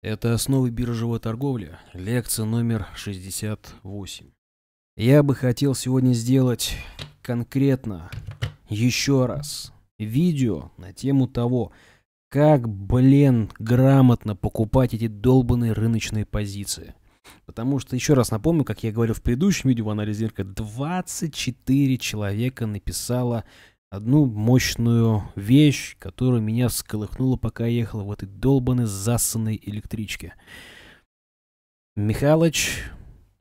Это «Основы биржевой торговли», лекция номер 68. Я бы хотел сегодня сделать конкретно еще раз видео на тему того, как, блин, грамотно покупать эти долбанные рыночные позиции. Потому что, еще раз напомню, как я говорил в предыдущем видео в анализе рынка, 24 человека написало одну мощную вещь, которая меня всколыхнула, пока я ехала в этой долбанной засанной электричке. Михалыч,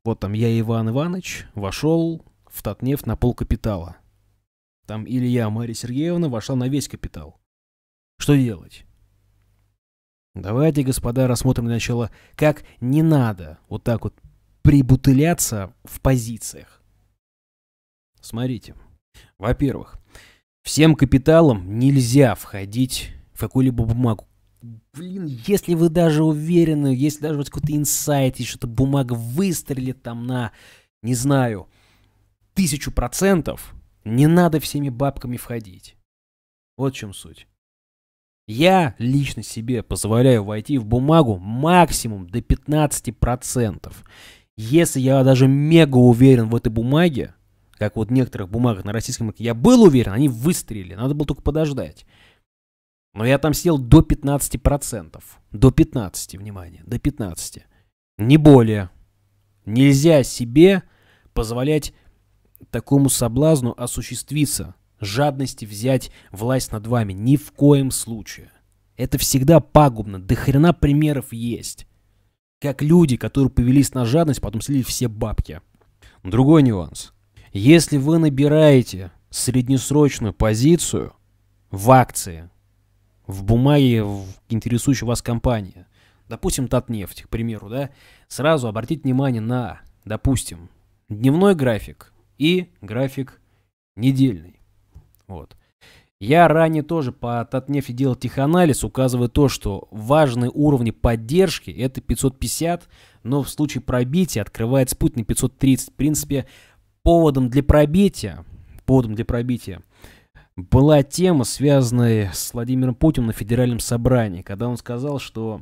вот там я Иван Иванович, вошел в Татнефть на пол капитала. Там Илья Мария Сергеевна вошла на весь капитал. Что делать? Давайте, господа, рассмотрим для начала, как не надо вот так вот прибутыляться в позициях. Смотрите. Во-первых, Всем капиталам нельзя входить в какую-либо бумагу. Блин, если вы даже уверены, если даже вот какой-то инсайт, если что-то бумага выстрелит там на, не знаю, тысячу процентов, не надо всеми бабками входить. Вот в чем суть. Я лично себе позволяю войти в бумагу максимум до 15%. Если я даже мега уверен в этой бумаге, как вот в некоторых бумагах на российском рынке, я был уверен, они выстрелили, надо было только подождать. Но я там сидел до 15%. До 15%, внимание, до 15%. Не более. Нельзя себе позволять такому соблазну осуществиться, жадности взять власть над вами. Ни в коем случае. Это всегда пагубно. До хрена примеров есть. Как люди, которые повелись на жадность, потом слили все бабки. Другой нюанс – если вы набираете среднесрочную позицию в акции, в бумаге в интересующей вас компании, допустим, Татнефть, к примеру, да, сразу обратите внимание на, допустим, дневной график и график недельный. Вот. Я ранее тоже по Татнефти делал теханализ, указывая то, что важные уровни поддержки это 550, но в случае пробития открывается путь на 530. В принципе, поводом для пробития, поводом для пробития была тема, связанная с Владимиром Путиным на федеральном собрании, когда он сказал, что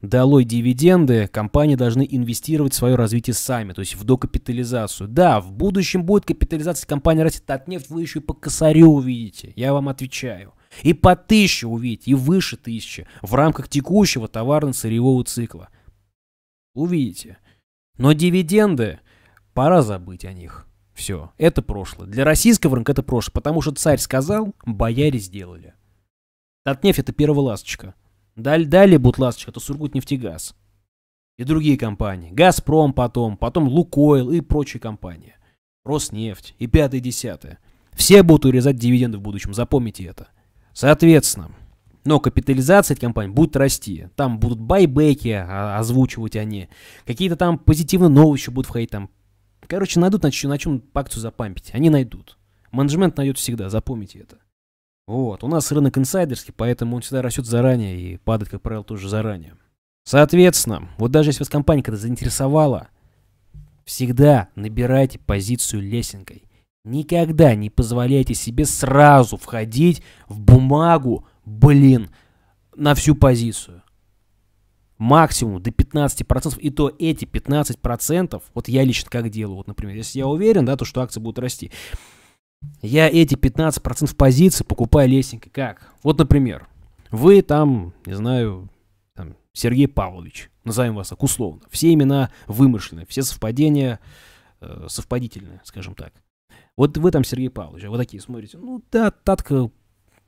долой дивиденды, компании должны инвестировать в свое развитие сами, то есть в докапитализацию. Да, в будущем будет капитализация компания растет от Татнефть вы еще и по косарю увидите, я вам отвечаю. И по тысяче увидите, и выше тысячи в рамках текущего товарно-сырьевого цикла. Увидите. Но дивиденды Пора забыть о них. Все, это прошлое. Для российского рынка это прошлое, потому что царь сказал, бояре сделали. Татнефть это первая ласточка. Даль, далее будет ласточка, это Сургутнефтегаз. И другие компании. Газпром потом, потом Лукойл и прочие компании. Роснефть и пятое, десятое. Все будут урезать дивиденды в будущем, запомните это. Соответственно, но капитализация этих компаний будет расти. Там будут байбеки а, озвучивать они. Какие-то там позитивные новости будут входить, там Короче, найдут на чем, на чем акцию запампить. Они найдут. Менеджмент найдет всегда, запомните это. Вот, у нас рынок инсайдерский, поэтому он всегда растет заранее и падает, как правило, тоже заранее. Соответственно, вот даже если вас компания когда заинтересовала, всегда набирайте позицию лесенкой. Никогда не позволяйте себе сразу входить в бумагу, блин, на всю позицию максимум до 15%, и то эти 15%, вот я лично как делаю, вот, например, если я уверен, да, то, что акции будут расти, я эти 15% позиции покупаю лесенкой. Как? Вот, например, вы там, не знаю, там, Сергей Павлович, назовем вас так условно. Все имена вымышлены, все совпадения э, совпадительные, скажем так. Вот вы там Сергей Павлович, а вот такие смотрите, ну да, татка э,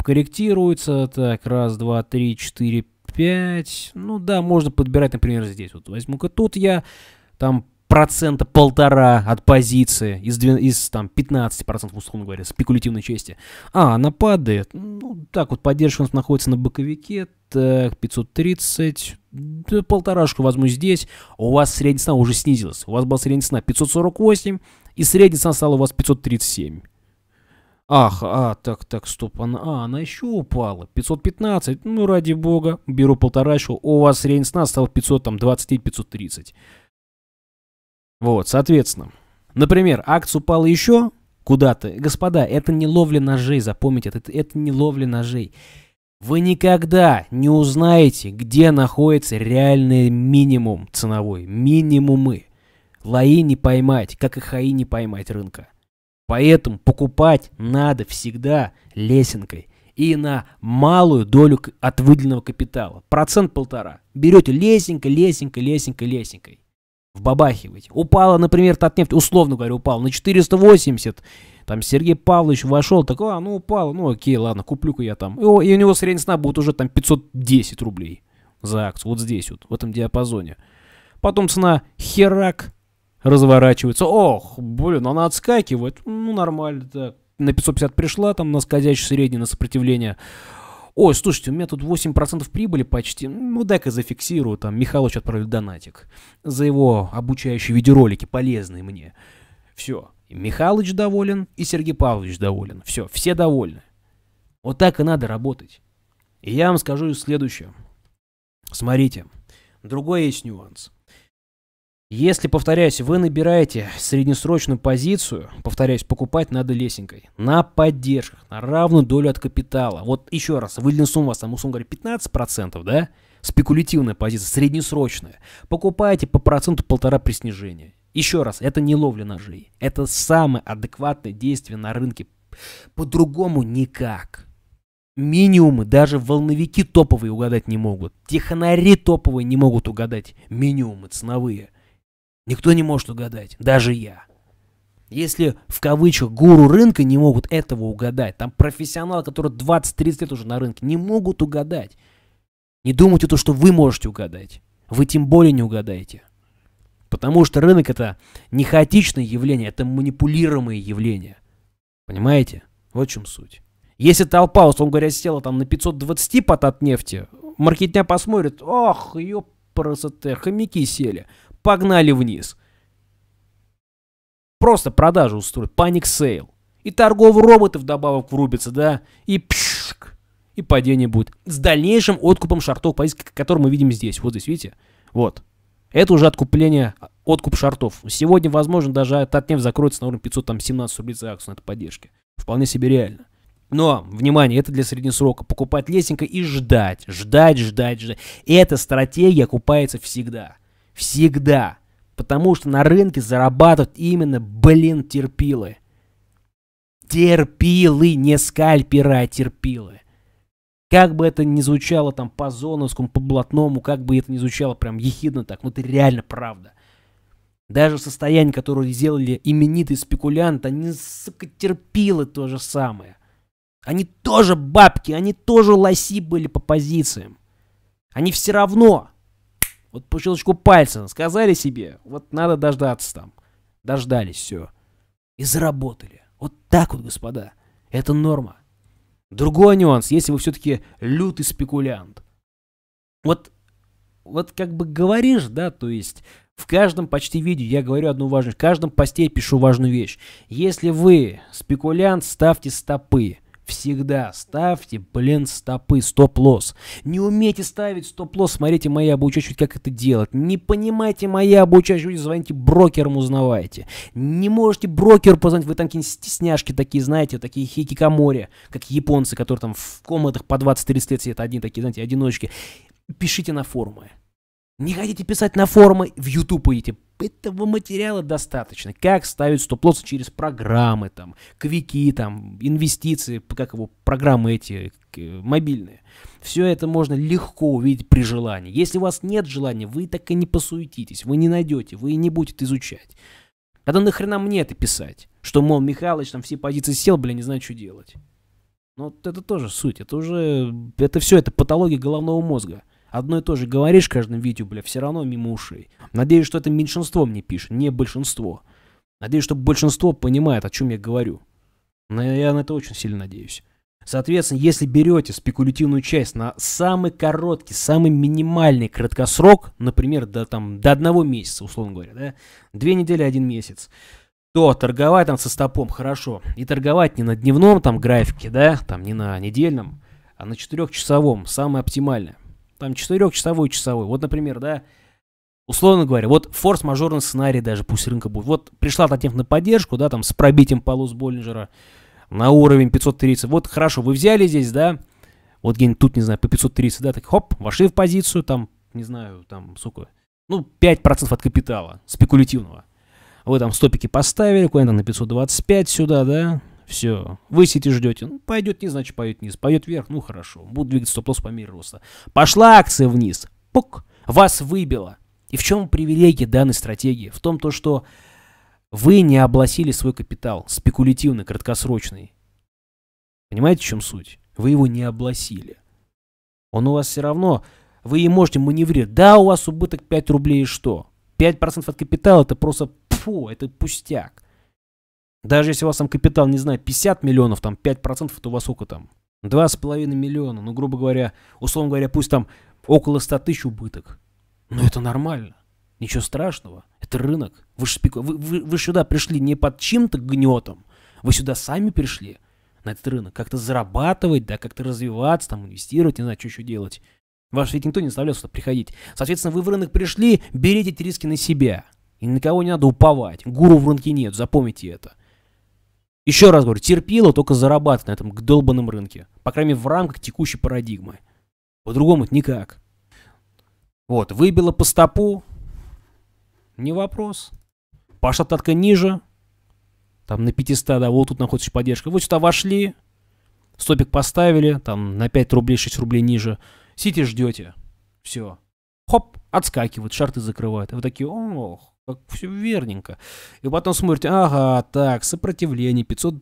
корректируется, так, раз, два, три, четыре, 5. Ну да, можно подбирать, например, здесь. Вот возьму-ка тут я, там процента полтора от позиции из, 12, из там 15 процентов, условно говоря, спекулятивной части. А, она падает. Ну, так вот, поддержка у нас находится на боковике. Так, 530. Да, полторашку возьму здесь. У вас средняя цена уже снизилась. У вас была средняя цена 548, и средняя цена стала у вас 537. Ах, а, так, так, стоп, она, а, она еще упала. 515, ну ради бога, беру полторачку, у вас рейнс сна стал 500, там, 20, 530. Вот, соответственно. Например, акция упала еще куда-то. Господа, это не ловля ножей, запомните, это, это не ловля ножей. Вы никогда не узнаете, где находится реальный минимум ценовой, минимумы. Лаи не поймать, как и хаи не поймать рынка. Поэтому покупать надо всегда лесенкой и на малую долю от выделенного капитала. Процент полтора. Берете лесенкой, лесенкой, лесенкой, лесенкой. Вбабахиваете. Упала, например, Татнефть, условно говоря, упала на 480. Там Сергей Павлович вошел, такой, а, ну упала, ну окей, ладно, куплю-ка я там. И, и у него средняя цена будет уже там 510 рублей за акцию. Вот здесь вот, в этом диапазоне. Потом цена херак разворачивается. Ох, блин, она отскакивает. Ну, нормально так. На 550 пришла, там на скользящий средний, на сопротивление. Ой, слушайте, у меня тут 8% прибыли почти. Ну, дай-ка зафиксирую, там, Михалыч отправит донатик. За его обучающие видеоролики, полезные мне. Все. И Михалыч доволен, и Сергей Павлович доволен. Все, все довольны. Вот так и надо работать. И я вам скажу следующее. Смотрите, другой есть нюанс. Если, повторяюсь, вы набираете среднесрочную позицию, повторяюсь, покупать надо лесенкой, на поддержках, на равную долю от капитала. Вот еще раз, выделенная сумма у вас там, условно говоря, 15%, да? Спекулятивная позиция, среднесрочная. Покупаете по проценту полтора при снижении. Еще раз, это не ловля ножей. Это самое адекватное действие на рынке. По-другому никак. Минимумы даже волновики топовые угадать не могут. Технари топовые не могут угадать минимумы ценовые. Никто не может угадать, даже я. Если в кавычках гуру рынка не могут этого угадать, там профессионалы, которые 20-30 лет уже на рынке, не могут угадать. Не думайте то, что вы можете угадать. Вы тем более не угадаете. Потому что рынок это не хаотичное явление, это манипулируемое явление. Понимаете? Вот в чем суть. Если толпа, условно говоря, села там на 520 пат от нефти, маркетня посмотрит, ох, ее красота, хомяки сели погнали вниз. Просто продажу устроить, паник сейл. И торговый роботов добавок врубится, да, и пшк, и падение будет. С дальнейшим откупом шартов позиций, который мы видим здесь, вот здесь, видите? Вот. Это уже откупление, откуп шартов. Сегодня, возможно, даже Татнефть закроется на уровне 517 рублей за акцию на этой поддержке. Вполне себе реально. Но, внимание, это для среднесрока. Покупать лесенка и ждать, ждать, ждать, ждать. Эта стратегия купается всегда. Всегда. Потому что на рынке зарабатывают именно, блин, терпилы. Терпилы, не скальпера, а терпилы. Как бы это ни звучало там по зоновскому, по блатному, как бы это ни звучало прям ехидно так, но ну, это реально правда. Даже состояние, которое сделали именитые спекулянты, они, сука, терпилы то же самое. Они тоже бабки, они тоже лоси были по позициям. Они все равно вот по щелчку пальца сказали себе, вот надо дождаться там. Дождались все. И заработали. Вот так вот, господа. Это норма. Другой нюанс, если вы все-таки лютый спекулянт. Вот, вот как бы говоришь, да, то есть в каждом почти видео я говорю одну важную, в каждом посте я пишу важную вещь. Если вы спекулянт, ставьте стопы. Всегда ставьте, блин, стопы, стоп-лосс. Не умейте ставить стоп-лосс, смотрите мои обучающие, как это делать. Не понимаете мои обучающие, звоните брокерам, узнавайте. Не можете брокер позвонить, вы там какие-нибудь стесняшки такие, знаете, такие хикикамори, как японцы, которые там в комнатах по 20-30 лет сидят одни такие, знаете, одиночки. Пишите на форумы. Не хотите писать на форумы, в YouTube идите. Этого материала достаточно. Как ставить стоп-лоссы через программы, там, квики, там, инвестиции, как его, программы эти мобильные. Все это можно легко увидеть при желании. Если у вас нет желания, вы так и не посуетитесь, вы не найдете, вы не будете изучать. А Тогда нахрена мне это писать? Что, мол, Михайлович там все позиции сел, бля, не знаю, что делать. Ну, вот это тоже суть, это уже, это все, это патология головного мозга. Одно и то же говоришь в каждом видео, бля, все равно мимо ушей. Надеюсь, что это меньшинство мне пишет, не большинство. Надеюсь, что большинство понимает, о чем я говорю. Но я на это очень сильно надеюсь. Соответственно, если берете спекулятивную часть на самый короткий, самый минимальный краткосрок, например, до, там, до одного месяца, условно говоря, да, две недели, один месяц, то торговать там со стопом хорошо. И торговать не на дневном там графике, да, там не на недельном, а на четырехчасовом, самое оптимальное там четырехчасовой, часовой. Вот, например, да, условно говоря, вот форс-мажорный сценарий даже, пусть рынка будет. Вот пришла Татьяна на поддержку, да, там с пробитием полос Боллинджера на уровень 530. Вот хорошо, вы взяли здесь, да, вот где-нибудь тут, не знаю, по 530, да, так хоп, вошли в позицию, там, не знаю, там, сука, ну, 5% от капитала спекулятивного. Вы там стопики поставили, куда-нибудь на 525 сюда, да, все. Вы сидите ждете. Ну, пойдет не значит пойдет вниз. Пойдет вверх, ну хорошо. Буду двигаться стоп-лосс по мере роста. Пошла акция вниз. Пук. Вас выбило. И в чем привилегия данной стратегии? В том, то, что вы не обласили свой капитал, спекулятивный, краткосрочный. Понимаете, в чем суть? Вы его не обласили. Он у вас все равно, вы и можете маневрировать. Да, у вас убыток 5 рублей и что? 5% от капитала это просто, фу, это пустяк. Даже если у вас там капитал, не знаю, 50 миллионов, там 5%, то у вас сколько там? 2,5 миллиона, ну, грубо говоря, условно говоря, пусть там около 100 тысяч убыток. Но это нормально. Ничего страшного. Это рынок. Вы, шпику... вы, вы, вы сюда пришли не под чем-то гнетом. Вы сюда сами пришли на этот рынок. Как-то зарабатывать, да, как-то развиваться, там, инвестировать, не знаю, что еще делать. Ваш ведь никто не заставлял сюда приходить. Соответственно, вы в рынок пришли, берите эти риски на себя. И на кого не надо уповать. Гуру в рынке нет, запомните это. Еще раз говорю, терпило только зарабатывать на этом долбанном рынке. По крайней мере, в рамках текущей парадигмы. По-другому никак. Вот, выбило по стопу, не вопрос. Пошла татка ниже, там на 500, да, вот тут находится поддержка. Вот сюда вошли, стопик поставили, там на 5 рублей, 6 рублей ниже. Сидите, ждете. Все. Хоп, отскакивают, шарты закрывают. И вы такие, ох, все верненько. И потом смотрите, ага, так, сопротивление 500...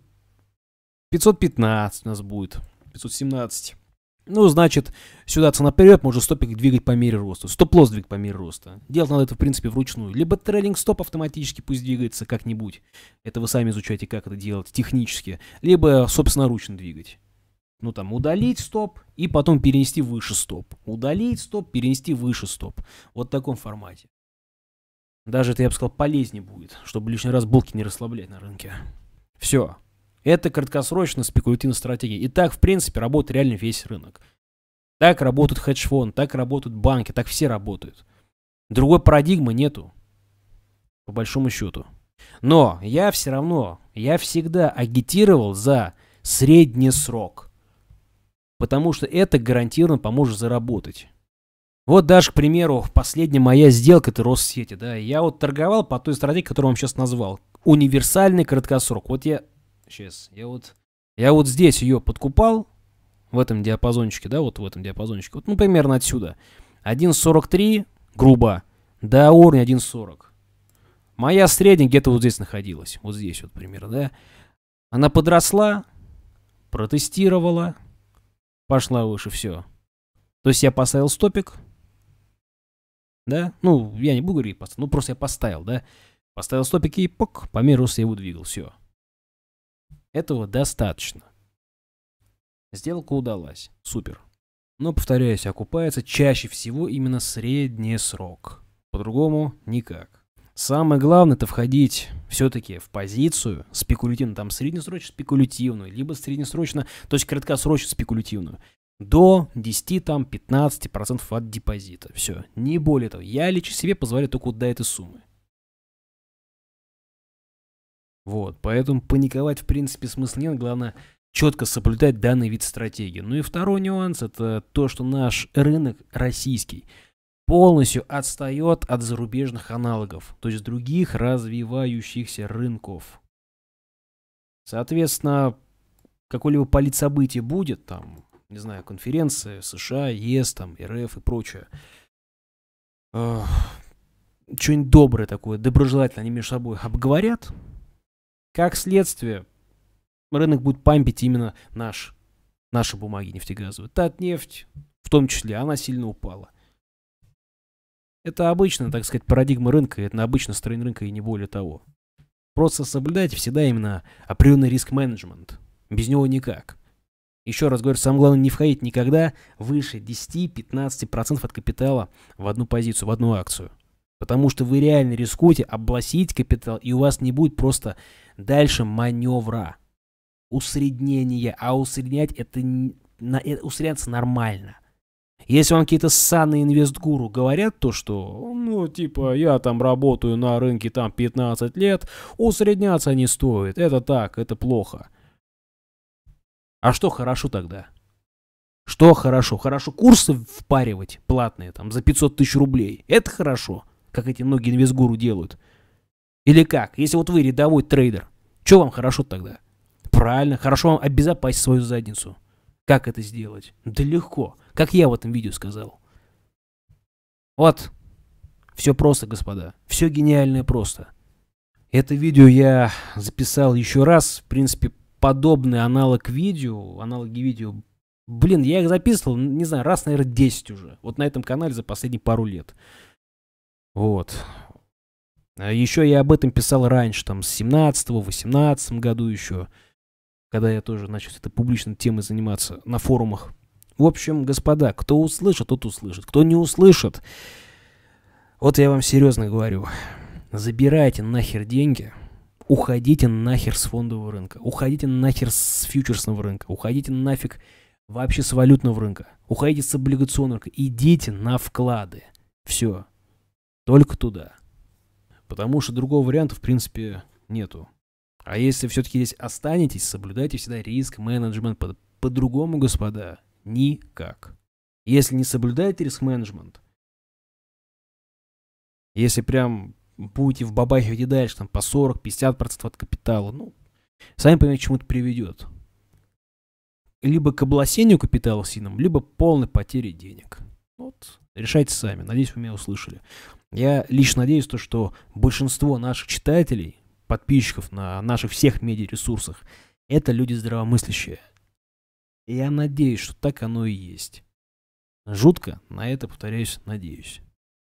515 у нас будет. 517. Ну, значит, сюда цена вперед, можно стопик двигать по мере роста. Стоп-лосс двигать по мере роста. Делать надо это, в принципе, вручную. Либо трейлинг стоп автоматически пусть двигается как-нибудь. Это вы сами изучаете, как это делать технически. Либо собственноручно двигать. Ну, там, удалить стоп и потом перенести выше стоп. Удалить стоп, перенести выше стоп. Вот в таком формате. Даже это, я бы сказал, полезнее будет, чтобы лишний раз булки не расслаблять на рынке. Все. Это краткосрочно спекулятивная стратегия. И так, в принципе, работает реально весь рынок. Так работают хедж-фонд, так работают банки, так все работают. Другой парадигмы нету, по большому счету. Но я все равно, я всегда агитировал за средний срок. Потому что это гарантированно поможет заработать. Вот даже, к примеру, последняя моя сделка, это Россети, да, я вот торговал по той стратегии, которую вам сейчас назвал. Универсальный краткосрок. Вот я, сейчас, я вот, я вот здесь ее подкупал, в этом диапазончике, да, вот в этом диапазончике, вот, ну, примерно отсюда. 1.43, грубо, до уровня 1.40. Моя средняя где-то вот здесь находилась, вот здесь вот, примерно, да. Она подросла, протестировала, пошла выше, все. То есть я поставил стопик, да? Ну, я не буду говорить поставил, ну просто я поставил, да? Поставил стопики и пок, по миру я его двигал, все. Этого достаточно. Сделка удалась, супер. Но, повторяюсь, окупается чаще всего именно средний срок. По-другому никак. Самое главное это входить все-таки в позицию спекулятивную, там среднесрочно спекулятивную, либо среднесрочно, то есть краткосрочно спекулятивную до 10-15% от депозита. Все, не более того. Я лично себе позволяю только до этой суммы. Вот, поэтому паниковать в принципе смысла нет, главное четко соблюдать данный вид стратегии. Ну и второй нюанс, это то, что наш рынок российский полностью отстает от зарубежных аналогов, то есть других развивающихся рынков. Соответственно, какое-либо политсобытие будет, там, не знаю, конференции США, ЕС, там, РФ и прочее. Что-нибудь доброе такое, доброжелательно они между собой обговорят. Как следствие, рынок будет пампить именно наш, наши бумаги нефтегазовые. Татнефть, в том числе, она сильно упала. Это обычно, так сказать, парадигма рынка, это обычно строение рынка и не более того. Просто соблюдать всегда именно определенный риск-менеджмент. Без него никак. Еще раз говорю, самое главное не входить никогда выше 10-15% от капитала в одну позицию, в одну акцию. Потому что вы реально рискуете обласить капитал, и у вас не будет просто дальше маневра, усреднения. А усреднять это, на, э, усредняться нормально. Если вам какие-то ссаные инвестгуру говорят то, что, ну, типа, я там работаю на рынке там 15 лет, усредняться не стоит, это так, это плохо – а что хорошо тогда? Что хорошо? Хорошо курсы впаривать платные, там, за 500 тысяч рублей. Это хорошо, как эти многие инвестгуру делают. Или как? Если вот вы рядовой трейдер, что вам хорошо тогда? Правильно, хорошо вам обезопасить свою задницу. Как это сделать? Да легко, как я в этом видео сказал. Вот, все просто, господа. Все гениальное просто. Это видео я записал еще раз, в принципе, подобный аналог видео, аналоги видео, блин, я их записывал, не знаю, раз, наверное, 10 уже. Вот на этом канале за последние пару лет. Вот. А еще я об этом писал раньше, там, с 17 -го, 18 году еще, когда я тоже начал этой публичной темой заниматься на форумах. В общем, господа, кто услышит, тот услышит. Кто не услышит, вот я вам серьезно говорю, забирайте нахер деньги – уходите нахер с фондового рынка, уходите нахер с фьючерсного рынка, уходите нафиг вообще с валютного рынка, уходите с облигационного рынка, идите на вклады. Все. Только туда. Потому что другого варианта, в принципе, нету. А если все-таки здесь останетесь, соблюдайте всегда риск-менеджмент. По- по-другому, господа, никак. Если не соблюдаете риск-менеджмент, если прям будете в бабахе и дальше, там, по 40-50% от капитала, ну, сами понимаете, к чему это приведет. Либо к обласению капитала сильным, либо полной потере денег. Вот, решайте сами. Надеюсь, вы меня услышали. Я лично надеюсь, то, что большинство наших читателей, подписчиков на наших всех медиаресурсах, это люди здравомыслящие. я надеюсь, что так оно и есть. Жутко, на это, повторяюсь, надеюсь.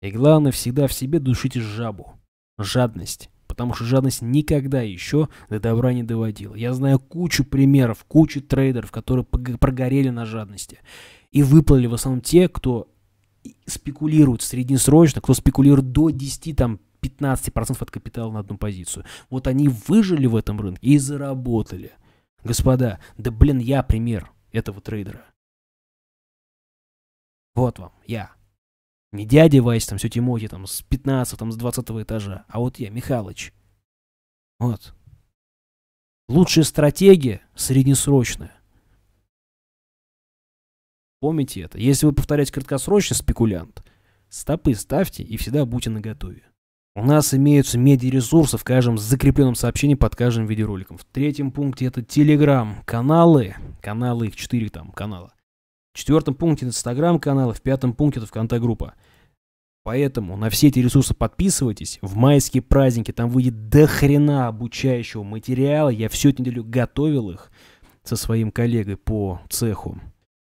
И главное, всегда в себе душите жабу. Жадность. Потому что жадность никогда еще до добра не доводила. Я знаю кучу примеров, кучу трейдеров, которые прогорели на жадности. И выплыли в основном те, кто спекулирует среднесрочно, кто спекулирует до 10, там, 15% от капитала на одну позицию. Вот они выжили в этом рынке и заработали. Господа, да блин, я пример этого трейдера. Вот вам, я. Не дядя Вась, там, все Тимоти, там, с 15, там, с 20 этажа, а вот я, Михалыч. Вот. Лучшая стратегия среднесрочная. Помните это. Если вы повторяете краткосрочно, спекулянт, стопы ставьте и всегда будьте наготове. У нас имеются медиаресурсы в каждом закрепленном сообщении под каждым видеороликом. В третьем пункте это телеграм, каналы, каналы, их четыре там канала. В четвертом пункте это инстаграм, каналы, в пятом пункте это ВКонтакт группа. Поэтому на все эти ресурсы подписывайтесь. В майские праздники там выйдет до хрена обучающего материала. Я всю эту неделю готовил их со своим коллегой по цеху.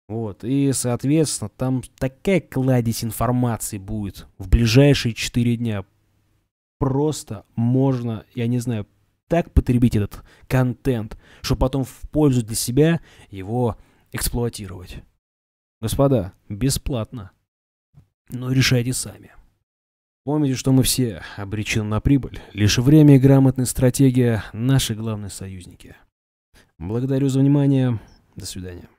Вот. И, соответственно, там такая кладезь информации будет в ближайшие 4 дня. Просто можно, я не знаю, так потребить этот контент, что потом в пользу для себя его эксплуатировать. Господа, бесплатно но решайте сами. Помните, что мы все обречены на прибыль. Лишь время и грамотная стратегия – наши главные союзники. Благодарю за внимание. До свидания.